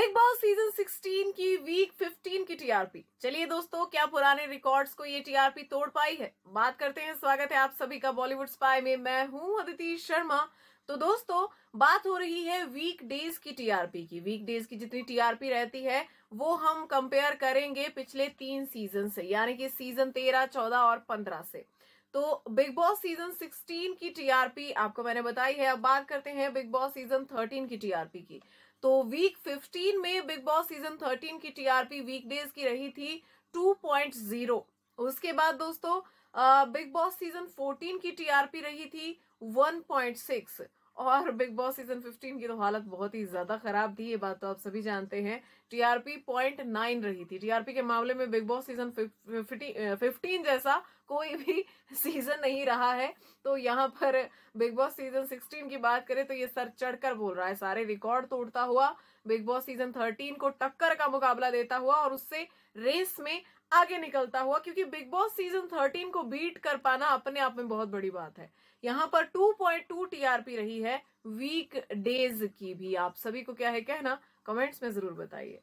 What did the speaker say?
big boss season 16 की week 15 की TRP चलिए दोस्तों क्या पुराने रिकॉर्ड्स को ये टीआरपी तोड़ पाई है बात करते हैं स्वागत है आप सभी का बॉलीवुड स्पाई में मैं हूं अदिति शर्मा तो दोस्तों बात हो रही है वीक डेज की टीआरपी की वीक डेज की जितनी टीआरपी रहती है वो हम कंपेयर करेंगे पिछले तीन सीजन से यानी कि सीजन तेरह चौदह और पंद्रह से तो बिग बॉस सीजन 16 की टीआरपी आपको मैंने बताई है अब बात करते हैं बिग बॉस सीजन 13 की टीआरपी की तो वीक 15 में बिग बॉस सीजन 13 की टीआरपी वीकडेज की रही थी 2.0 उसके बाद दोस्तों बिग बॉस सीजन 14 की टीआरपी रही थी 1.6 और बिग बॉस सीजन 15 की तो हालत बहुत ही ज्यादा खराब थी ये बात तो आप सभी जानते हैं टीआरपी पॉइंट नाइन रही थी टीआरपी के मामले में बिग बॉस सीजन फिफ्टीन जैसा कोई भी सीजन नहीं रहा है तो यहाँ पर बिग बॉस सीजन 16 की बात करें तो ये सर चढ़कर बोल रहा है सारे रिकॉर्ड तोड़ता हुआ बिग बॉस सीजन 13 को टक्कर का मुकाबला देता हुआ और उससे रेस में आगे निकलता हुआ क्योंकि बिग बॉस सीजन 13 को बीट कर पाना अपने आप में बहुत बड़ी बात है यहाँ पर 2.2 पॉइंट रही है वीक डेज की भी आप सभी को क्या है कहना कमेंट्स में जरूर बताइए